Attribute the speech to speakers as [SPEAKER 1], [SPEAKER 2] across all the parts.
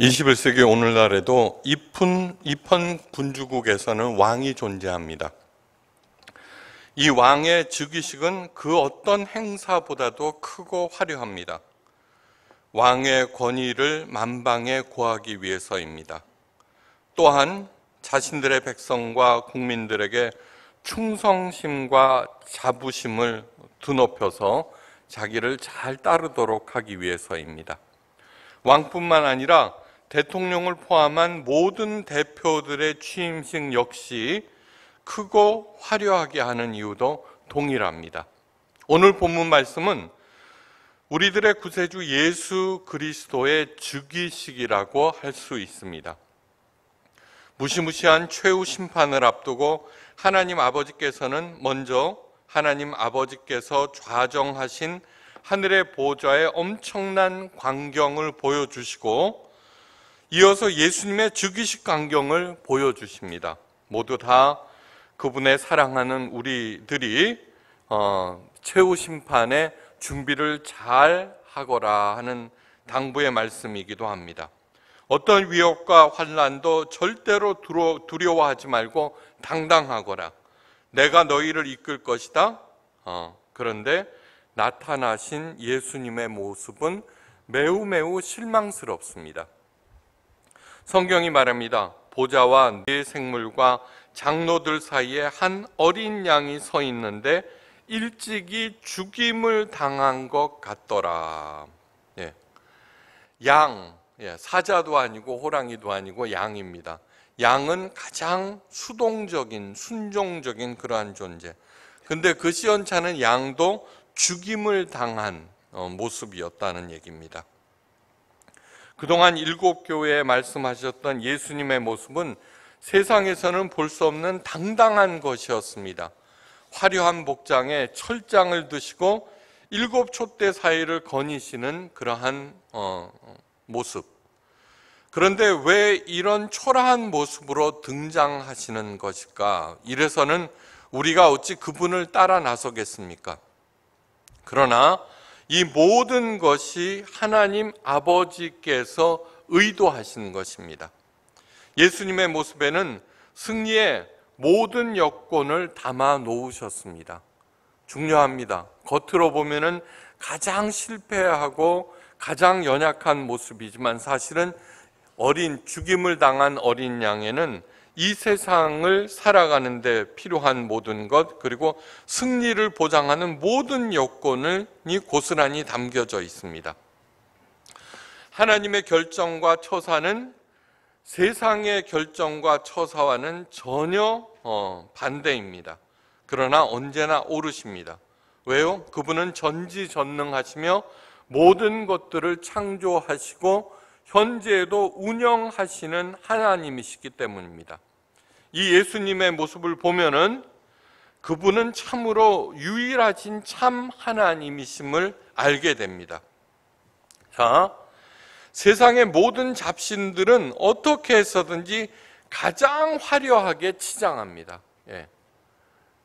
[SPEAKER 1] 21세기 오늘날에도 이푼, 이펀 군주국에서는 왕이 존재합니다. 이 왕의 즉위식은 그 어떤 행사보다도 크고 화려합니다. 왕의 권위를 만방에 고하기 위해서입니다. 또한 자신들의 백성과 국민들에게 충성심과 자부심을 드높여서 자기를 잘 따르도록 하기 위해서입니다. 왕뿐만 아니라 대통령을 포함한 모든 대표들의 취임식 역시 크고 화려하게 하는 이유도 동일합니다. 오늘 본문 말씀은 우리들의 구세주 예수 그리스도의 즉위식이라고 할 수 있습니다. 무시무시한 최후 심판을 앞두고 하나님 아버지께서는 먼저 하나님 아버지께서 좌정하신 하늘의 보좌의 엄청난 광경을 보여주시고 이어서 예수님의 즉위식 광경을 보여주십니다. 모두 다 그분의 사랑하는 우리들이 어, 최후 심판의 준비를 잘 하거라 하는 당부의 말씀이기도 합니다. 어떤 위협과 환란도 절대로 두려워하지 말고 당당하거라. 내가 너희를 이끌 것이다. 어, 그런데 나타나신 예수님의 모습은 매우 매우 실망스럽습니다. 성경이 말합니다. 보좌와 네 생물과 장로들 사이에 한 어린 양이 서 있는데 일찍이 죽임을 당한 것 같더라. 예. 양, 예. 사자도 아니고 호랑이도 아니고 양입니다. 양은 가장 수동적인, 순종적인 그러한 존재. 근데 그 시연차는 양도 죽임을 당한 어, 모습이었다는 얘기입니다. 그동안 일곱 교회에 말씀하셨던 예수님의 모습은 세상에서는 볼 수 없는 당당한 것이었습니다. 화려한 복장에 철장을 드시고 일곱 촛대 사이를 거니시는 그러한 어, 모습. 그런데 왜 이런 초라한 모습으로 등장하시는 것일까? 이래서는 우리가 어찌 그분을 따라 나서겠습니까? 그러나 이 모든 것이 하나님 아버지께서 의도하시는 것입니다. 예수님의 모습에는 승리의 모든 여건을 담아 놓으셨습니다. 중요합니다. 겉으로 보면은 가장 실패하고 가장 연약한 모습이지만 사실은 어린 죽임을 당한 어린 양에는 이 세상을 살아가는데 필요한 모든 것, 그리고 승리를 보장하는 모든 여건이 고스란히 담겨져 있습니다. 하나님의 결정과 처사는 세상의 결정과 처사와는 전혀 어, 반대입니다. 그러나 언제나 옳으십니다. 왜요? 그분은 전지전능하시며 모든 것들을 창조하시고 현재도 운영하시는 하나님이시기 때문입니다. 이 예수님의 모습을 보면은 그분은 참으로 유일하신 참 하나님이심을 알게 됩니다. 자, 세상의 모든 잡신들은 어떻게 해서든지 가장 화려하게 치장합니다. 예.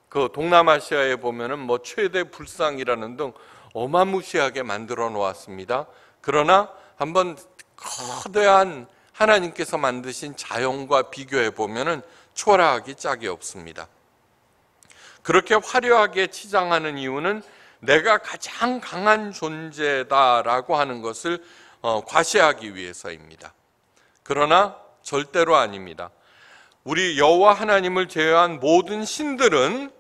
[SPEAKER 1] 그 동남아시아에 보면은 뭐 최대 불상이라는 등 어마무시하게 만들어 놓았습니다. 그러나 한번 거대한 하나님께서 만드신 자연과 비교해 보면은 초라하기 짝이 없습니다. 그렇게 화려하게 치장하는 이유는 내가 가장 강한 존재다라고 하는 것을 어, 과시하기 위해서입니다. 그러나 절대로 아닙니다. 우리 여호와 하나님을 제외한 모든 신들은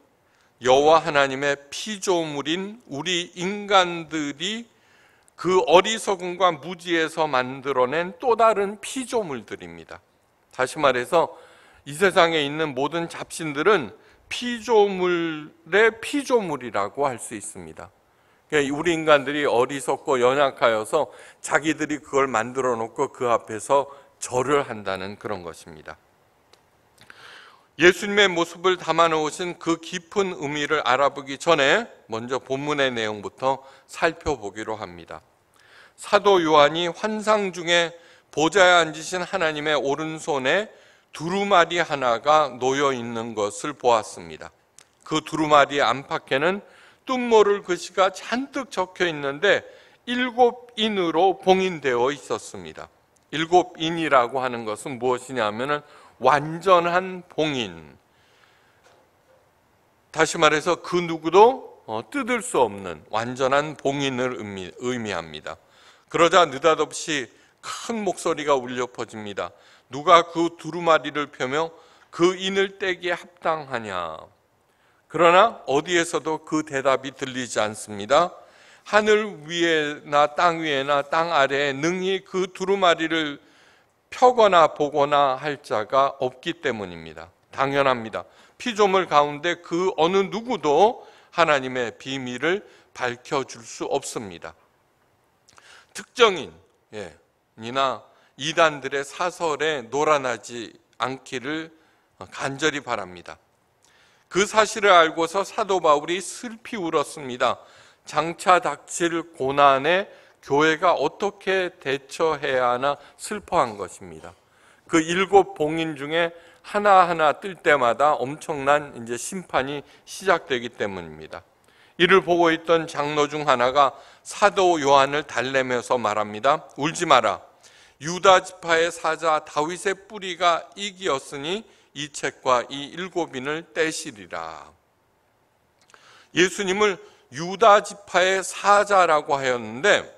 [SPEAKER 1] 여호와 하나님의 피조물인 우리 인간들이 그 어리석음과 무지에서 만들어낸 또 다른 피조물들입니다. 다시 말해서 이 세상에 있는 모든 잡신들은 피조물의 피조물이라고 할 수 있습니다. 그러니까 우리 인간들이 어리석고 연약하여서 자기들이 그걸 만들어 놓고 그 앞에서 절을 한다는 그런 것입니다. 예수님의 모습을 담아놓으신 그 깊은 의미를 알아보기 전에 먼저 본문의 내용부터 살펴보기로 합니다. 사도 요한이 환상 중에 보좌에 앉으신 하나님의 오른손에 두루마리 하나가 놓여 있는 것을 보았습니다. 그 두루마리 안팎에는 뜬모를 글씨가 그 잔뜩 적혀 있는데 일곱 인으로 봉인되어 있었습니다. 일곱 인이라고 하는 것은 무엇이냐 하면 완전한 봉인. 다시 말해서 그 누구도 어, 뜯을 수 없는 완전한 봉인을 의미합니다. 그러자 느닷없이 큰 목소리가 울려 퍼집니다. 누가 그 두루마리를 펴며 그 인을 떼기에 합당하냐? 그러나 어디에서도 그 대답이 들리지 않습니다. 하늘 위에나 땅 위에나 땅 아래에 능히 그 두루마리를 펴거나 보거나 할 자가 없기 때문입니다. 당연합니다. 피조물 가운데 그 어느 누구도 하나님의 비밀을 밝혀줄 수 없습니다. 특정인, 예, 이나 이단들의 사설에 놀아나지 않기를 간절히 바랍니다. 그 사실을 알고서 사도 바울이 슬피 울었습니다. 장차 닥칠 고난에 교회가 어떻게 대처해야 하나 슬퍼한 것입니다. 그 일곱 봉인 중에 하나하나 뜰 때마다 엄청난 이제 심판이 시작되기 때문입니다. 이를 보고 있던 장로 중 하나가 사도 요한을 달래면서 말합니다. 울지 마라. 유다 지파의 사자 다윗의 뿌리가 이기었으니 이 책과 이 일곱인을 떼시리라. 예수님을 유다 지파의 사자라고 하였는데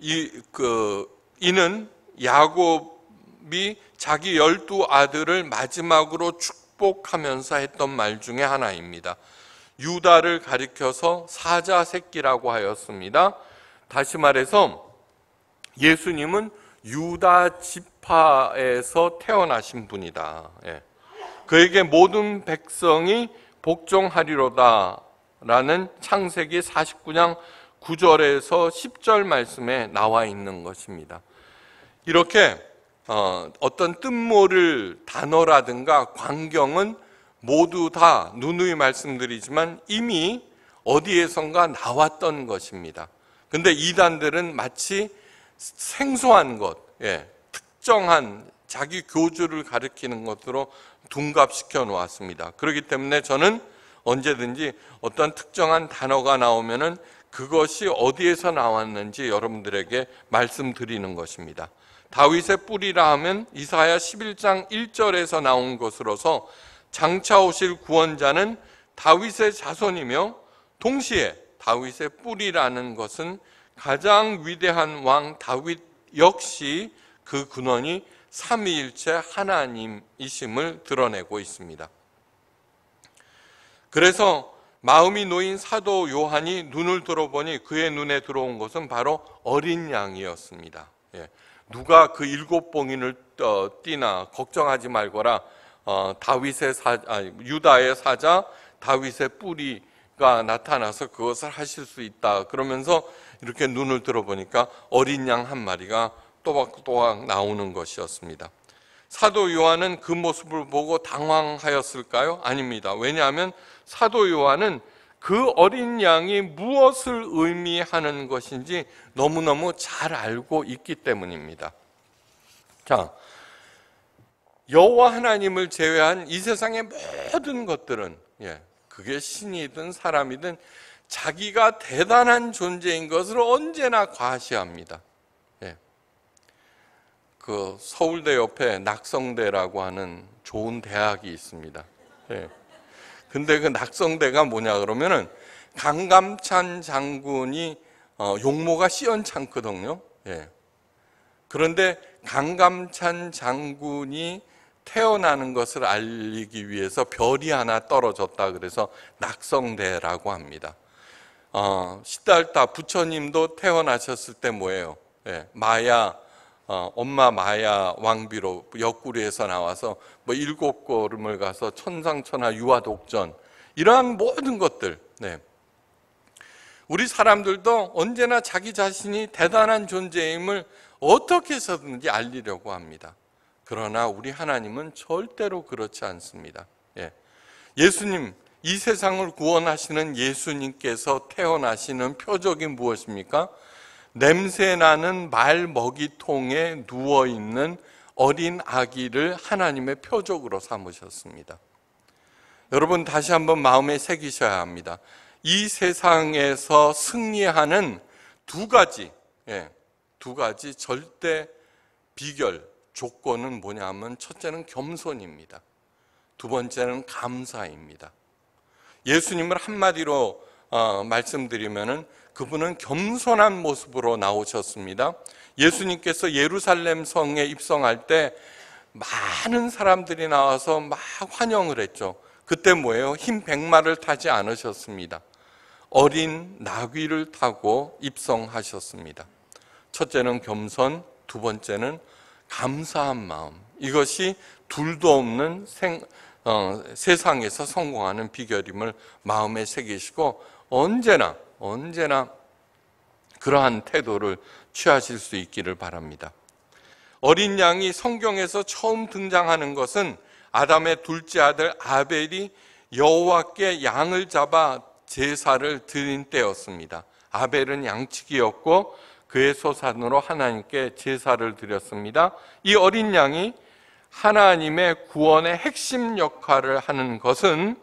[SPEAKER 1] 이 그 이는 야곱이 자기 열두 아들을 마지막으로 축복하면서 했던 말 중에 하나입니다. 유다를 가리켜서 사자 새끼라고 하였습니다. 다시 말해서 예수님은 유다 지파에서 태어나신 분이다. 예. 그에게 모든 백성이 복종하리로다라는 창세기 49장 9절에서 10절 말씀에 나와 있는 것입니다. 이렇게 어, 어떤 뜻모를 단어라든가 광경은 모두 다 누누이 말씀드리지만 이미 어디에선가 나왔던 것입니다. 근데 이단들은 마치 생소한 것, 예, 특정한 자기 교주를 가리키는 것으로 둔갑시켜 놓았습니다. 그렇기 때문에 저는 언제든지 어떤 특정한 단어가 나오면은 그것이 어디에서 나왔는지 여러분들에게 말씀드리는 것입니다. 다윗의 뿌리라 하면 이사야 11장 1절에서 나온 것으로서 장차 오실 구원자는 다윗의 자손이며 동시에 다윗의 뿌리라는 것은 가장 위대한 왕 다윗 역시 그 근원이 삼위일체 하나님이심을 드러내고 있습니다. 그래서 마음이 놓인 사도 요한이 눈을 들어보니 그의 눈에 들어온 것은 바로 어린 양이었습니다. 예. 누가 그 일곱 봉인을 뛰나 어, 걱정하지 말거라 어, 다윗의 사 아니, 유다의 사자 다윗의 뿌리가 나타나서 그것을 하실 수 있다. 그러면서 이렇게 눈을 들어보니까 어린 양 한 마리가 또박또박 나오는 것이었습니다. 사도 요한은 그 모습을 보고 당황하였을까요? 아닙니다. 왜냐하면 사도 요한은 그 어린 양이 무엇을 의미하는 것인지 너무너무 잘 알고 있기 때문입니다. 자, 여호와 하나님을 제외한 이 세상의 모든 것들은 예, 그게 신이든 사람이든 자기가 대단한 존재인 것을 언제나 과시합니다. 예. 그 서울대 옆에 낙성대라고 하는 좋은 대학이 있습니다. 예. 근데 그 낙성대가 뭐냐 그러면은 강감찬 장군이 어, 용모가 시원찮거든요. 예. 그런데 강감찬 장군이 태어나는 것을 알리기 위해서 별이 하나 떨어졌다 그래서 낙성대라고 합니다. 어, 시달타 부처님도 태어나셨을 때 뭐예요? 예, 마야 어, 엄마 마야 왕비로 옆구리에서 나와서 뭐 일곱 걸음을 가서 천상천하 유화독전 이러한 모든 것들 네. 우리 사람들도 언제나 자기 자신이 대단한 존재임을 어떻게 해서든지 알리려고 합니다. 그러나 우리 하나님은 절대로 그렇지 않습니다. 예. 예수님, 이 세상을 구원하시는 예수님께서 태어나시는 표적이 무엇입니까? 냄새 나는 말 먹이통에 누워 있는 어린 아기를 하나님의 표적으로 삼으셨습니다. 여러분 다시 한번 마음에 새기셔야 합니다. 이 세상에서 승리하는 두 가지, 예, 두 가지 절대 비결, 조건은 뭐냐 하면 첫째는 겸손입니다. 두 번째는 감사입니다. 예수님을 한마디로 어, 말씀드리면은 그분은 겸손한 모습으로 나오셨습니다. 예수님께서 예루살렘 성에 입성할 때 많은 사람들이 나와서 막 환영을 했죠. 그때 뭐예요? 흰 백마를 타지 않으셨습니다. 어린 나귀를 타고 입성하셨습니다. 첫째는 겸손, 두 번째는 감사한 마음. 이것이 둘도 없는 생, 어, 세상에서 성공하는 비결임을 마음에 새기시고 언제나, 언제나 그러한 태도를 취하실 수 있기를 바랍니다. 어린 양이 성경에서 처음 등장하는 것은 아담의 둘째 아들 아벨이 여호와께 양을 잡아 제사를 드린 때였습니다. 아벨은 양치기였고 그의 소산으로 하나님께 제사를 드렸습니다. 이 어린 양이 하나님의 구원의 핵심 역할을 하는 것은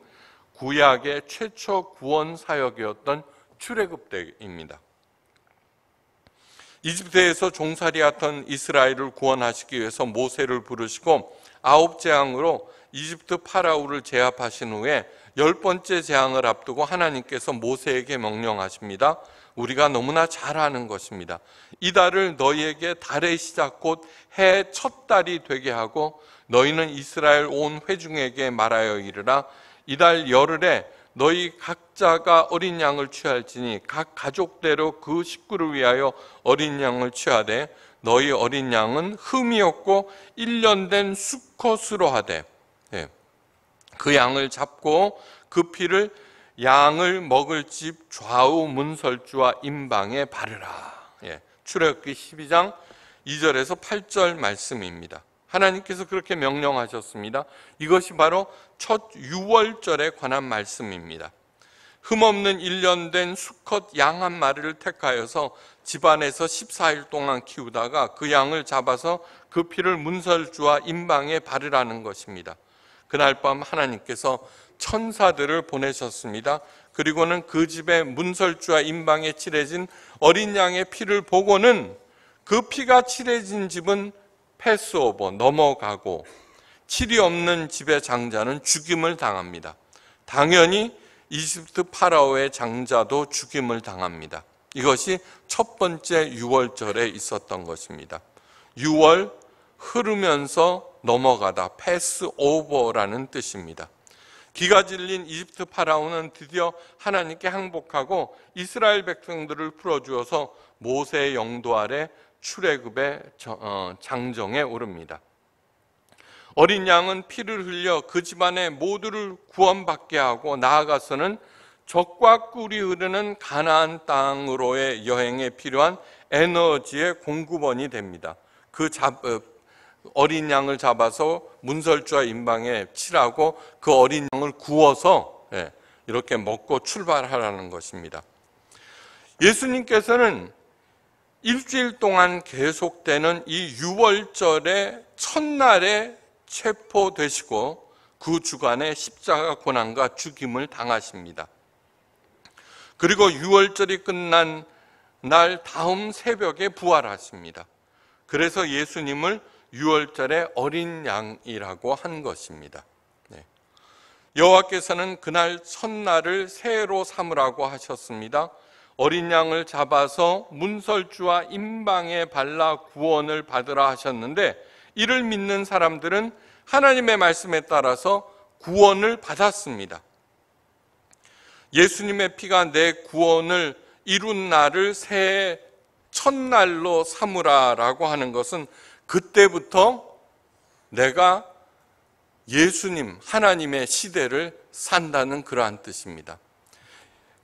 [SPEAKER 1] 구약의 최초 구원 사역이었던 출애굽 때입니다. 이집트에서 종살이하던 이스라엘을 구원하시기 위해서 모세를 부르시고 아홉 재앙으로 이집트 파라오를 제압하신 후에 열 번째 재앙을 앞두고 하나님께서 모세에게 명령하십니다. 우리가 너무나 잘 아는 것입니다. 이달을 너희에게 달의 시작 곧 해첫 달이 되게 하고 너희는 이스라엘 온 회중에게 말하여 이르라 이달 열흘에 너희 각자가 어린 양을 취할지니 각 가족대로 그 식구를 위하여 어린 양을 취하되 너희 어린 양은 흠이 없고 1년 된 수컷으로 하되 예. 그 양을 잡고 그 피를 양을 먹을 집 좌우 문설주와 임방에 바르라. 예, 출애굽기 12장 2절에서 8절 말씀입니다. 하나님께서 그렇게 명령하셨습니다. 이것이 바로 첫 유월절에 관한 말씀입니다. 흠없는 1년 된 수컷 양 한 마리를 택하여서 집안에서 14일 동안 키우다가 그 양을 잡아서 그 피를 문설주와 임방에 바르라는 것입니다. 그날 밤 하나님께서 천사들을 보내셨습니다. 그리고는 그 집의 문설주와 임방에 칠해진 어린 양의 피를 보고는 그 피가 칠해진 집은 패스오버 넘어가고 칠이 없는 집의 장자는 죽임을 당합니다. 당연히 이집트 파라오의 장자도 죽임을 당합니다. 이것이 첫 번째 6월절에 있었던 것입니다. 6월 흐르면서 넘어가다 패스오버라는 뜻입니다. 기가 질린 이집트 파라오는 드디어 하나님께 항복하고 이스라엘 백성들을 풀어주어서 모세의 영도 아래 출애굽의 어, 장정에 오릅니다. 어린 양은 피를 흘려 그 집안의 모두를 구원받게 하고 나아가서는 적과 꿀이 흐르는 가나안 땅으로의 여행에 필요한 에너지의 공급원이 됩니다. 그 잡, 어, 어린 양을 잡아서 문설주와 임방에 칠하고 그 어린 양을 구워서 예, 이렇게 먹고 출발하라는 것입니다. 예수님께서는 일주일 동안 계속되는 이6월절의 첫날에 체포되시고 그 주간에 십자가 고난과 죽임을 당하십니다. 그리고 6월절이 끝난 날 다음 새벽에 부활하십니다. 그래서 예수님을 6월절의 어린 양이라고 한 것입니다. 네. 여호와께서는 그날 첫날을 새로 삼으라고 하셨습니다. 어린 양을 잡아서 문설주와 임방에 발라 구원을 받으라 하셨는데 이를 믿는 사람들은 하나님의 말씀에 따라서 구원을 받았습니다. 예수님의 피가 내 구원을 이룬 날을 새 첫날로 삼으라라고 하는 것은 그때부터 내가 예수님, 하나님의 시대를 산다는 그러한 뜻입니다.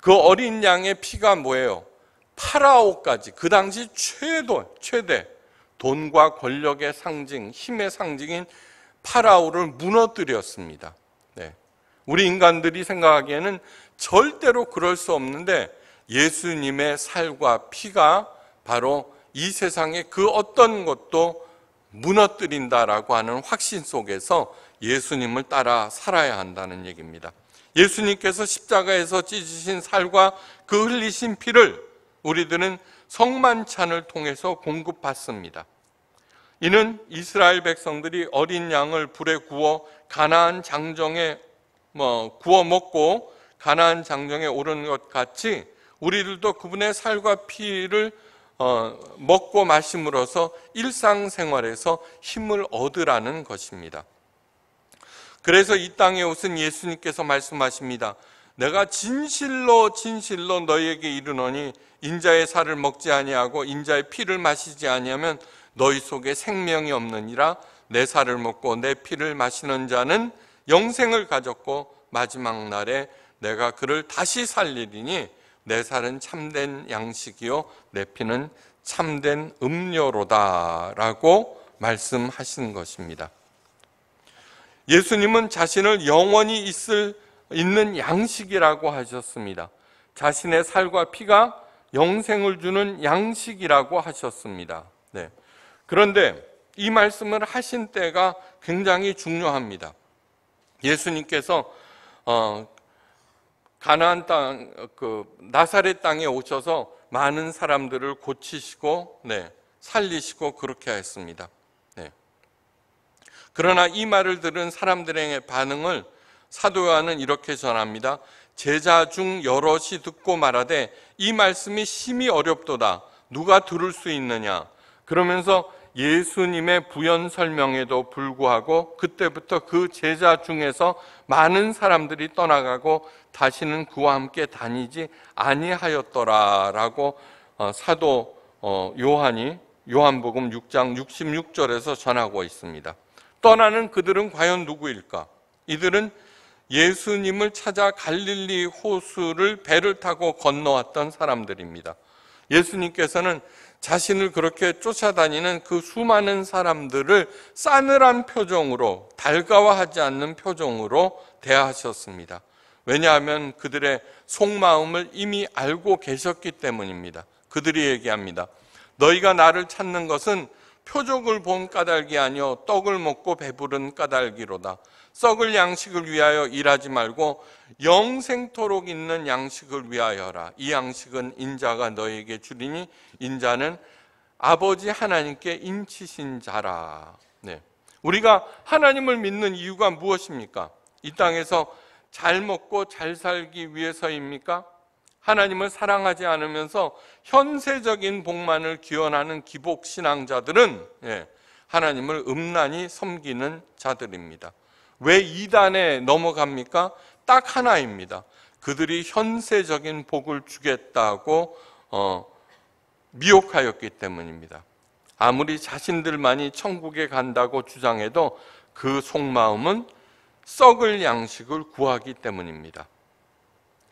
[SPEAKER 1] 그 어린 양의 피가 뭐예요? 파라오까지, 그 당시 최도, 최대, 돈과 권력의 상징, 힘의 상징인 파라오를 무너뜨렸습니다. 네. 우리 인간들이 생각하기에는 절대로 그럴 수 없는데 예수님의 살과 피가 바로 이 세상의 그 어떤 것도 무너뜨린다라고 하는 확신 속에서 예수님을 따라 살아야 한다는 얘기입니다. 예수님께서 십자가에서 찢으신 살과 그 흘리신 피를 우리들은 성만찬을 통해서 공급받습니다. 이는 이스라엘 백성들이 어린 양을 불에 구워 가나안 장정에 뭐 구워 먹고 가나안 장정에 오른 것 같이 우리들도 그분의 살과 피를 어, 먹고 마심으로서 일상생활에서 힘을 얻으라는 것입니다. 그래서 이 땅에 오신 예수님께서 말씀하십니다. 내가 진실로 진실로 너희에게 이르노니 인자의 살을 먹지 아니하고 인자의 피를 마시지 아니하면 너희 속에 생명이 없느니라 내 살을 먹고 내 피를 마시는 자는 영생을 가졌고 마지막 날에 내가 그를 다시 살리리니 내 살은 참된 양식이요 내 피는 참된 음료로다라고 말씀하신 것입니다. 예수님은 자신을 영원히 있을 있는 양식이라고 하셨습니다. 자신의 살과 피가 영생을 주는 양식이라고 하셨습니다. 네. 그런데 이 말씀을 하신 때가 굉장히 중요합니다. 예수님께서 어, 가나안 땅, 그 나사렛 땅에 오셔서 많은 사람들을 고치시고, 네, 살리시고 그렇게 했습니다. 네. 그러나 이 말을 들은 사람들의 반응을 사도 요한은 이렇게 전합니다. 제자 중 여럿이 듣고 말하되 이 말씀이 심히 어렵도다. 누가 들을 수 있느냐? 그러면서 예수님의 부연 설명에도 불구하고 그때부터 그 제자 중에서 많은 사람들이 떠나가고 다시는 그와 함께 다니지 아니하였더라라고 어, 사도 어, 요한이 요한복음 6장 66절에서 전하고 있습니다. 떠나는 그들은 과연 누구일까? 이들은 예수님을 찾아 갈릴리 호수를 배를 타고 건너왔던 사람들입니다. 예수님께서는 자신을 그렇게 쫓아다니는 그 수많은 사람들을 싸늘한 표정으로 달가워하지 않는 표정으로 대하셨습니다. 왜냐하면 그들의 속마음을 이미 알고 계셨기 때문입니다. 그들이 얘기합니다. 너희가 나를 찾는 것은 표적을 본 까닭이 아니요 떡을 먹고 배부른 까닭이로다. 썩을 양식을 위하여 일하지 말고 영생토록 있는 양식을 위하여라. 이 양식은 인자가 너에게 주리니 인자는 아버지 하나님께 인치신 자라. 네. 우리가 하나님을 믿는 이유가 무엇입니까? 이 땅에서 잘 먹고 잘 살기 위해서입니까? 하나님을 사랑하지 않으면서 현세적인 복만을 기원하는 기복 신앙자들은 예, 하나님을 음란히 섬기는 자들입니다. 왜이단에 넘어갑니까? 딱 하나입니다. 그들이 현세적인 복을 주겠다고 어, 미혹하였기 때문입니다. 아무리 자신들만이 천국에 간다고 주장해도 그 속마음은 썩을 양식을 구하기 때문입니다.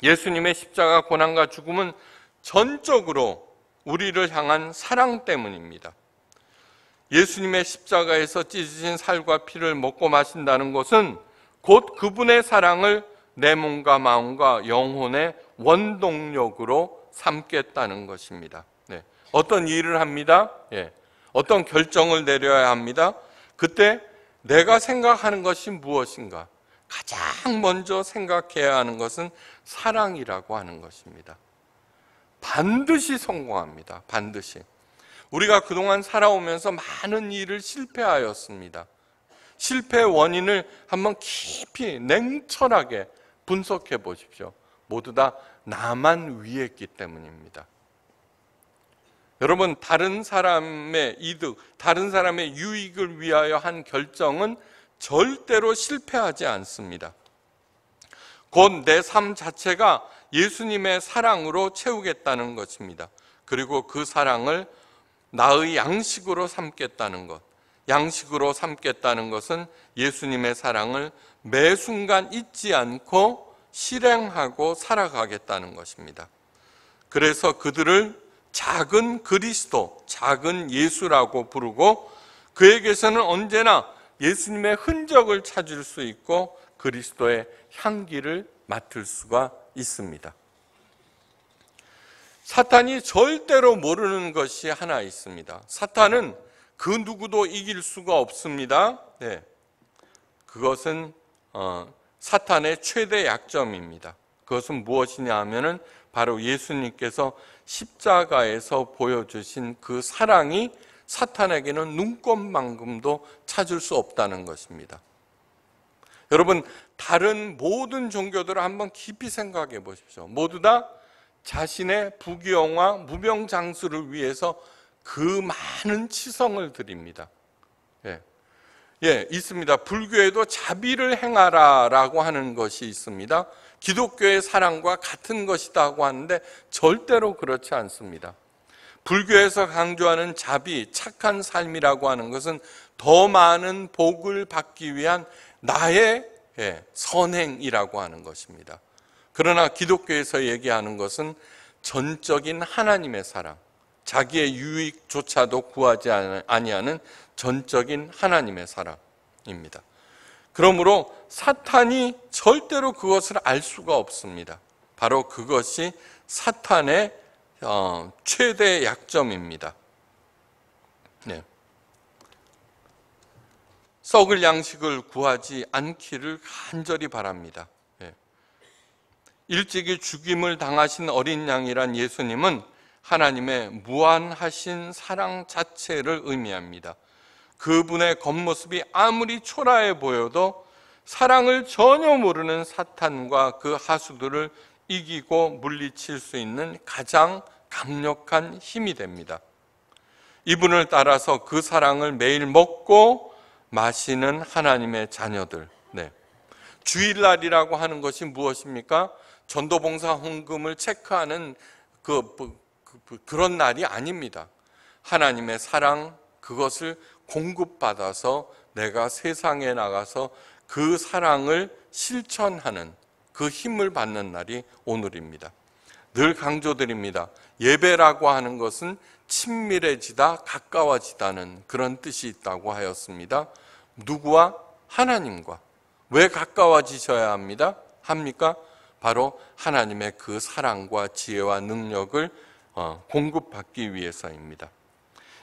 [SPEAKER 1] 예수님의 십자가 고난과 죽음은 전적으로 우리를 향한 사랑 때문입니다. 예수님의 십자가에서 찢으신 살과 피를 먹고 마신다는 것은 곧 그분의 사랑을 내 몸과 마음과 영혼의 원동력으로 삼겠다는 것입니다. 네. 어떤 일을 합니다. 예. 어떤 결정을 내려야 합니다. 그때 내가 생각하는 것이 무엇인가? 가장 먼저 생각해야 하는 것은 사랑이라고 하는 것입니다. 반드시 성공합니다. 반드시. 우리가 그동안 살아오면서 많은 일을 실패하였습니다. 실패 원인을 한번 깊이 냉철하게 분석해 보십시오. 모두 다 나만 위했기 때문입니다. 여러분, 다른 사람의 이득, 다른 사람의 유익을 위하여 한 결정은 절대로 실패하지 않습니다. 곧 내 삶 자체가 예수님의 사랑으로 채우겠다는 것입니다. 그리고 그 사랑을 나의 양식으로 삼겠다는 것. 양식으로 삼겠다는 것은 예수님의 사랑을 매 순간 잊지 않고 실행하고 살아가겠다는 것입니다. 그래서 그들을 작은 그리스도, 작은 예수라고 부르고 그에게서는 언제나 예수님의 흔적을 찾을 수 있고 그리스도의 향기를 맡을 수가 있습니다. 사탄이 절대로 모르는 것이 하나 있습니다. 사탄은 그 누구도 이길 수가 없습니다. 네. 그것은 어, 사탄의 최대 약점입니다. 그것은 무엇이냐 하면은 바로 예수님께서 십자가에서 보여주신 그 사랑이 사탄에게는 눈꽃만큼도 찾을 수 없다는 것입니다. 여러분, 다른 모든 종교들을 한번 깊이 생각해 보십시오. 모두 다 자신의 부귀영화 무명장수를 위해서 그 많은 치성을 드립니다. 예. 예, 있습니다. 불교에도 자비를 행하라라고 하는 것이 있습니다. 기독교의 사랑과 같은 것이다고 하는데 절대로 그렇지 않습니다. 불교에서 강조하는 자비, 착한 삶이라고 하는 것은 더 많은 복을 받기 위한 나의 예, 선행이라고 하는 것입니다. 그러나 기독교에서 얘기하는 것은 전적인 하나님의 사랑, 자기의 유익조차도 구하지 아니하는 전적인 하나님의 사랑입니다. 그러므로 사탄이 절대로 그것을 알 수가 없습니다. 바로 그것이 사탄의 어, 최대 약점입니다. 네. 썩을 양식을 구하지 않기를 간절히 바랍니다. 일찍이 죽임을 당하신 어린 양이란 예수님은 하나님의 무한하신 사랑 자체를 의미합니다. 그분의 겉모습이 아무리 초라해 보여도 사랑을 전혀 모르는 사탄과 그 하수들을 이기고 물리칠 수 있는 가장 강력한 힘이 됩니다. 이분을 따라서 그 사랑을 매일 먹고 마시는 하나님의 자녀들. 네. 주일날이라고 하는 것이 무엇입니까? 전도봉사 헌금을 체크하는 그, 그, 그런 날이 아닙니다. 하나님의 사랑 그것을 공급받아서 내가 세상에 나가서 그 사랑을 실천하는 그 힘을 받는 날이 오늘입니다. 늘 강조드립니다. 예배라고 하는 것은 친밀해지다, 가까워지다는 그런 뜻이 있다고 하였습니다. 누구와? 하나님과. 왜 가까워지셔야 합니다? 합니까? 바로 하나님의 그 사랑과 지혜와 능력을 어, 공급받기 위해서입니다.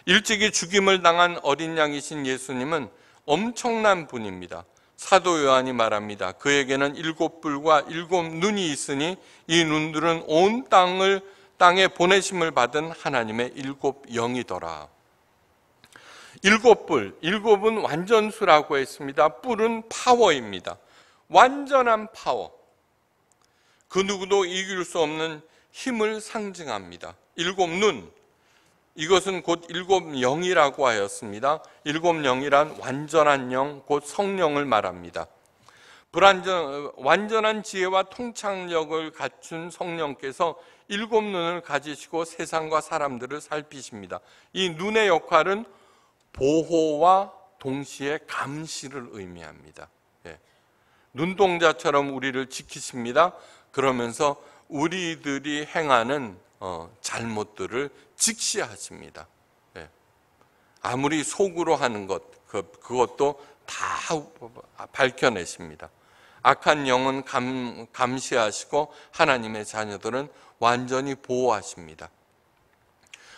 [SPEAKER 1] 일찍이 죽임을 당한 어린 양이신 예수님은 엄청난 분입니다. 사도 요한이 말합니다. 그에게는 일곱 불과 일곱 눈이 있으니 이 눈들은 온 땅을 땅에 보내심을 받은 하나님의 일곱 영이더라. 일곱 불, 일곱은 완전수라고 했습니다. 뿔은 파워입니다. 완전한 파워. 그 누구도 이길 수 없는 힘을 상징합니다. 일곱 눈, 이것은 곧 일곱 영이라고 하였습니다. 일곱 영이란 완전한 영, 곧 성령을 말합니다. 불완전, 완전한 지혜와 통창력을 갖춘 성령께서 일곱 눈을 가지시고 세상과 사람들을 살피십니다. 이 눈의 역할은 보호와 동시에 감시를 의미합니다. 예. 눈동자처럼 우리를 지키십니다. 그러면서 우리들이 행하는 어, 잘못들을 직시하십니다. 예. 아무리 속으로 하는 것, 그, 그것도 다 밝혀내십니다. 악한 영은 감, 감시하시고 하나님의 자녀들은 완전히 보호하십니다.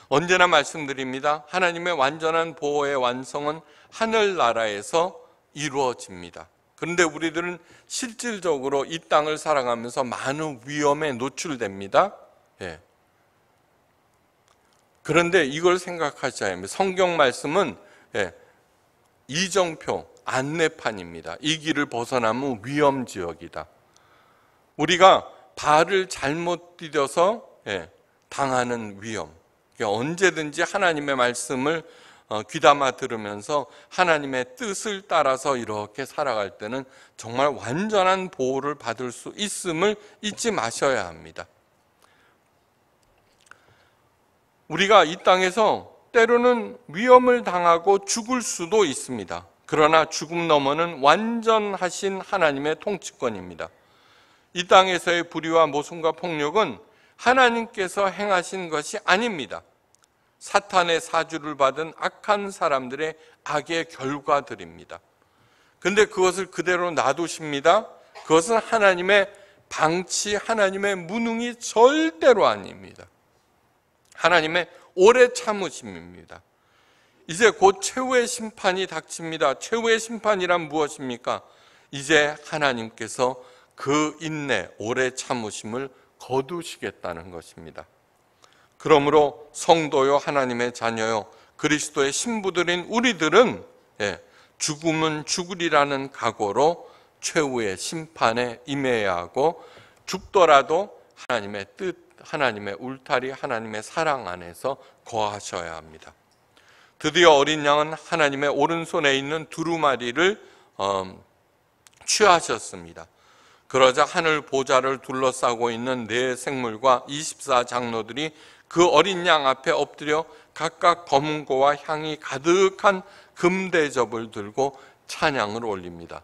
[SPEAKER 1] 언제나 말씀드립니다. 하나님의 완전한 보호의 완성은 하늘나라에서 이루어집니다. 그런데 우리들은 실질적으로 이 땅을 살아가면서 많은 위험에 노출됩니다. 예. 그런데 이걸 생각하셔야 합니 성경 말씀은 예, 이정표 안내판입니다. 이 길을 벗어나면 위험 지역이다. 우리가 발을 잘못 디뎌서 예, 당하는 위험. 그러니까 언제든지 하나님의 말씀을 어, 귀담아 들으면서 하나님의 뜻을 따라서 이렇게 살아갈 때는 정말 완전한 보호를 받을 수 있음을 잊지 마셔야 합니다. 우리가 이 땅에서 때로는 위험을 당하고 죽을 수도 있습니다. 그러나 죽음 너머는 완전하신 하나님의 통치권입니다. 이 땅에서의 불의와 모순과 폭력은 하나님께서 행하신 것이 아닙니다. 사탄의 사주를 받은 악한 사람들의 악의 결과들입니다. 근데 그것을 그대로 놔두십니다. 그것은 하나님의 방치, 하나님의 무능이 절대로 아닙니다. 하나님의 오래 참으심입니다. 이제 곧 최후의 심판이 닥칩니다. 최후의 심판이란 무엇입니까? 이제 하나님께서 그 인내, 오래 참으심을 거두시겠다는 것입니다. 그러므로 성도요 하나님의 자녀요 그리스도의 신부들인 우리들은 예, 죽음은 죽으리라는 각오로 최후의 심판에 임해야 하고 죽더라도 하나님의 뜻, 하나님의 울타리, 하나님의 사랑 안에서 거하셔야 합니다. 드디어 어린 양은 하나님의 오른손에 있는 두루마리를 음, 취하셨습니다. 그러자 하늘 보좌를 둘러싸고 있는 네 생물과 24장로들이 그 어린 양 앞에 엎드려 각각 검은고와 향이 가득한 금대접을 들고 찬양을 올립니다.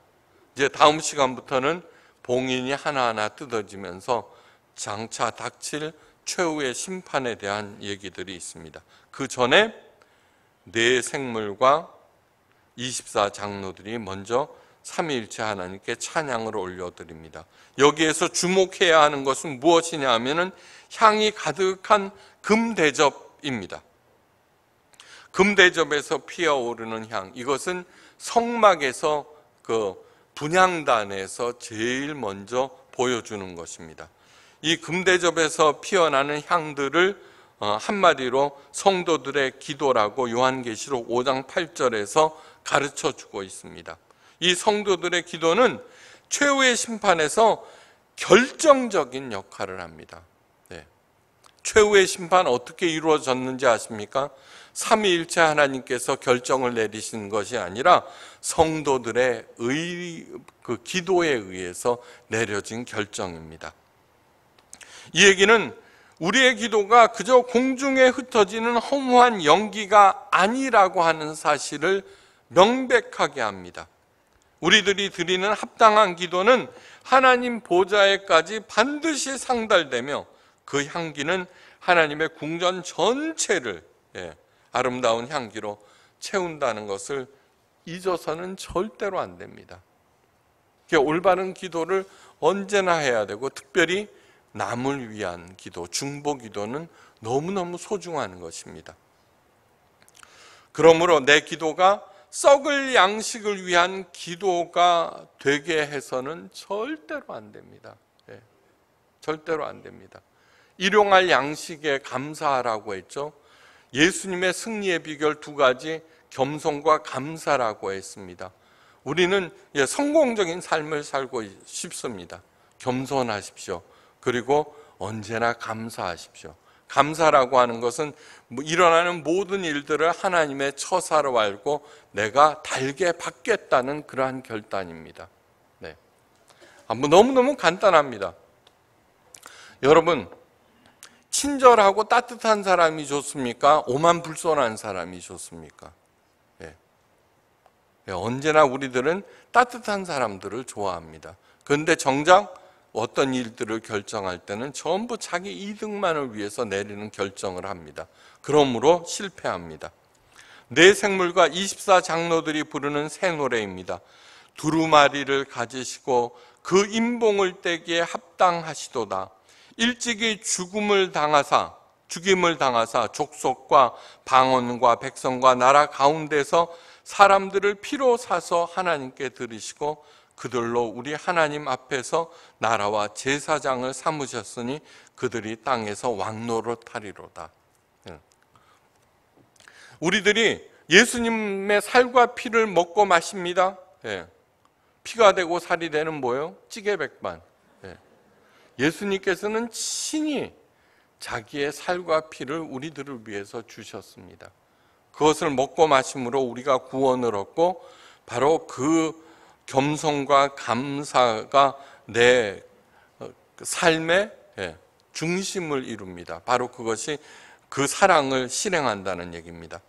[SPEAKER 1] 이제 다음 시간부터는 봉인이 하나하나 뜯어지면서 장차 닥칠 최후의 심판에 대한 얘기들이 있습니다. 그 전에 네 생물과 24장로들이 먼저 삼위일체 하나님께 찬양을 올려드립니다. 여기에서 주목해야 하는 것은 무엇이냐 하면은 향이 가득한 금대접입니다. 금대접에서 피어오르는 향, 이것은 성막에서 그 분향단에서 제일 먼저 보여주는 것입니다. 이 금대접에서 피어나는 향들을 어, 한마디로 성도들의 기도라고 요한계시록 5장 8절에서 가르쳐 주고 있습니다. 이 성도들의 기도는 최후의 심판에서 결정적인 역할을 합니다. 최후의 심판 어떻게 이루어졌는지 아십니까? 삼위일체 하나님께서 결정을 내리신 것이 아니라 성도들의 의, 그 기도에 의해서 내려진 결정입니다. 이 얘기는 우리의 기도가 그저 공중에 흩어지는 허무한 연기가 아니라고 하는 사실을 명백하게 합니다. 우리들이 드리는 합당한 기도는 하나님 보좌에까지 반드시 상달되며 그 향기는 하나님의 궁전 전체를 예, 아름다운 향기로 채운다는 것을 잊어서는 절대로 안 됩니다. 그러니까 올바른 기도를 언제나 해야 되고 특별히 남을 위한 기도, 중보 기도는 너무너무 소중한 것입니다. 그러므로 내 기도가 썩을 양식을 위한 기도가 되게 해서는 절대로 안 됩니다. 예, 절대로 안 됩니다. 일용할 양식에 감사하라고 했죠. 예수님의 승리의 비결 두 가지 겸손과 감사라고 했습니다. 우리는 예, 성공적인 삶을 살고 싶습니다. 겸손하십시오. 그리고 언제나 감사하십시오. 감사라고 하는 것은 뭐 일어나는 모든 일들을 하나님의 처사로 알고 내가 달게 받겠다는 그러한 결단입니다. 네. 아, 뭐 너무너무 간단합니다. 여러분, 친절하고 따뜻한 사람이 좋습니까? 오만불손한 사람이 좋습니까? 예. 예, 언제나 우리들은 따뜻한 사람들을 좋아합니다. 그런데 정작 어떤 일들을 결정할 때는 전부 자기 이득만을 위해서 내리는 결정을 합니다. 그러므로 실패합니다. 내 생물과 24 장로들이 부르는 새 노래입니다. 두루마리를 가지시고 그 인봉을 떼기에 합당하시도다. 일찍이 죽음을 당하사 죽임을 당하사 족속과 방언과 백성과 나라 가운데서 사람들을 피로 사서 하나님께 들이시고 그들로 우리 하나님 앞에서 나라와 제사장을 삼으셨으니 그들이 땅에서 왕노릇하리로다. 예. 우리들이 예수님의 살과 피를 먹고 마십니다. 예. 피가 되고 살이 되는 뭐요 찌개백반. 예수님께서는 친히 자기의 살과 피를 우리들을 위해서 주셨습니다. 그것을 먹고 마심으로 우리가 구원을 얻고 바로 그 겸손과 감사가 내 어, 그 삶의 예, 중심을 이룹니다. 바로 그것이 그 사랑을 실행한다는 얘기입니다.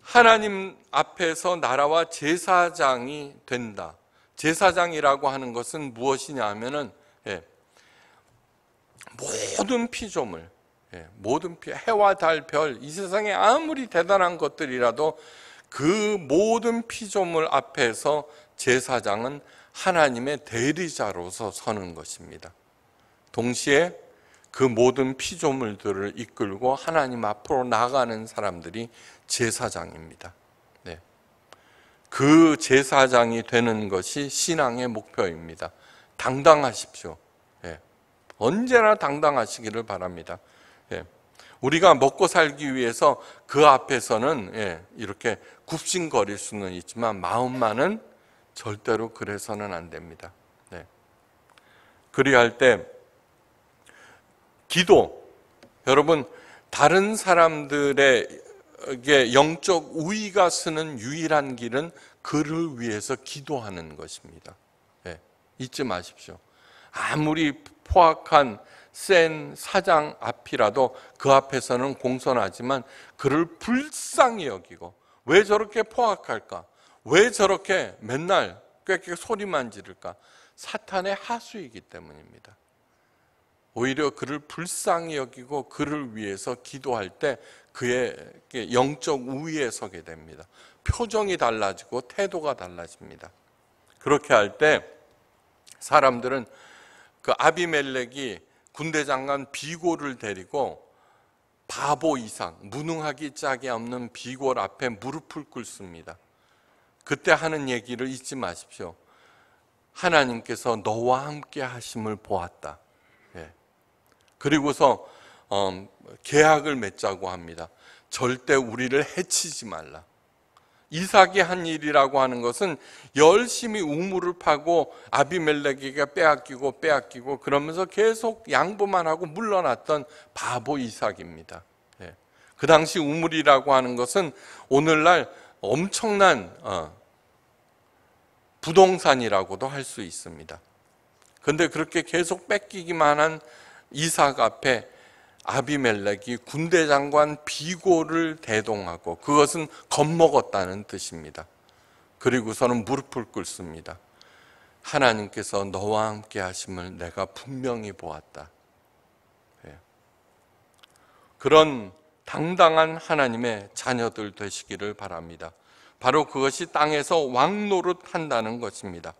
[SPEAKER 1] 하나님 앞에서 나라와 제사장이 된다. 제사장이라고 하는 것은 무엇이냐 하면은 예, 모든 피조물, 예, 모든 피, 해와 달, 별, 이 세상에 아무리 대단한 것들이라도 그 모든 피조물 앞에서 제사장은 하나님의 대리자로서 서는 것입니다. 동시에 그 모든 피조물들을 이끌고 하나님 앞으로 나가는 사람들이 제사장입니다. 네. 그 제사장이 되는 것이 신앙의 목표입니다. 당당하십시오. 언제나 당당하시기를 바랍니다. 예. 우리가 먹고 살기 위해서 그 앞에서는 예, 이렇게 굽신거릴 수는 있지만 마음만은 절대로 그래서는 안 됩니다. 네. 그리할 때 기도 여러분 다른 사람들에게 영적 우위가 쓰는 유일한 길은 그를 위해서 기도하는 것입니다. 예, 잊지 마십시오. 아무리 포악한 센 사장 앞이라도 그 앞에서는 공손하지만 그를 불쌍히 여기고 왜 저렇게 포악할까? 왜 저렇게 맨날 꽥꽥 소리만 지를까? 사탄의 하수이기 때문입니다. 오히려 그를 불쌍히 여기고 그를 위해서 기도할 때 그의 영적 우위에 서게 됩니다. 표정이 달라지고 태도가 달라집니다. 그렇게 할 때 사람들은 그 아비멜렉이 군대 장관 비골을 데리고 바보 이상 무능하기 짝이 없는 비골 앞에 무릎을 꿇습니다. 그때 하는 얘기를 잊지 마십시오. 하나님께서 너와 함께 하심을 보았다. 예. 그리고서 어, 계약을 맺자고 합니다. 절대 우리를 해치지 말라. 이삭이 한 일이라고 하는 것은 열심히 우물을 파고 아비멜렉에게 빼앗기고 빼앗기고 그러면서 계속 양보만 하고 물러났던 바보 이삭입니다. 예. 그 당시 우물이라고 하는 것은 오늘날 엄청난 어, 부동산이라고도 할 수 있습니다. 그런데 그렇게 계속 뺏기기만 한 이삭 앞에 아비멜렉이 군대 장관 비고를 대동하고 그것은 겁먹었다는 뜻입니다. 그리고서는 무릎을 꿇습니다. 하나님께서 너와 함께 하심을 내가 분명히 보았다. 예. 그런 당당한 하나님의 자녀들 되시기를 바랍니다. 바로 그것이 땅에서 왕노릇 한다는 것입니다.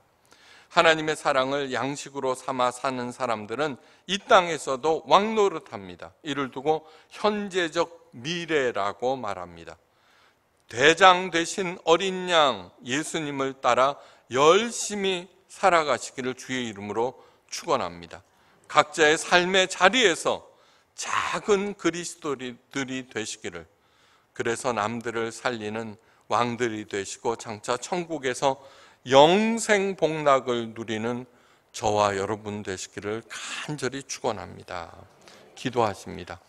[SPEAKER 1] 하나님의 사랑을 양식으로 삼아 사는 사람들은 이 땅에서도 왕노릇합니다. 이를 두고 현재적 미래라고 말합니다. 대장 되신 어린 양 예수님을 따라 열심히 살아가시기를 주의 이름으로 축원합니다. 각자의 삶의 자리에서 작은 그리스도들이 되시기를 그래서 남들을 살리는 왕들이 되시고 장차 천국에서 영생 복락을 누리는 저와 여러분 되시기를 간절히 축원합니다. 기도하십니다.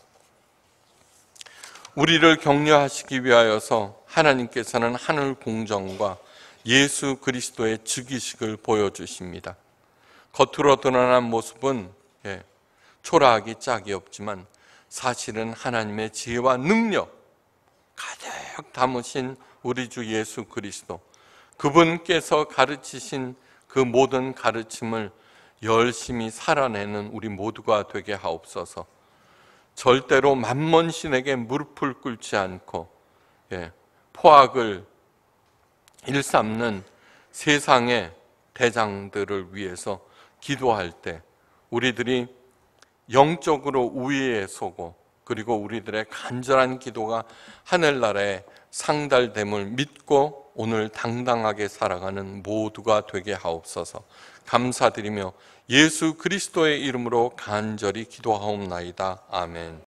[SPEAKER 1] 우리를 격려하시기 위하여서 하나님께서는 하늘 공정과 예수 그리스도의 즉위식을 보여주십니다. 겉으로 드러난 모습은 예, 초라하기 짝이 없지만 사실은 하나님의 지혜와 능력 가득 담으신 우리 주 예수 그리스도 그분께서 가르치신 그 모든 가르침을 열심히 살아내는 우리 모두가 되게 하옵소서. 절대로 만먼 신에게 무릎을 꿇지 않고 예, 포악을 일삼는 세상의 대장들을 위해서 기도할 때 우리들이 영적으로 우위에 서고 그리고 우리들의 간절한 기도가 하늘나라에 상달됨을 믿고 오늘 당당하게 살아가는 모두가 되게 하옵소서. 감사드리며 예수 그리스도의 이름으로 간절히 기도하옵나이다. 아멘.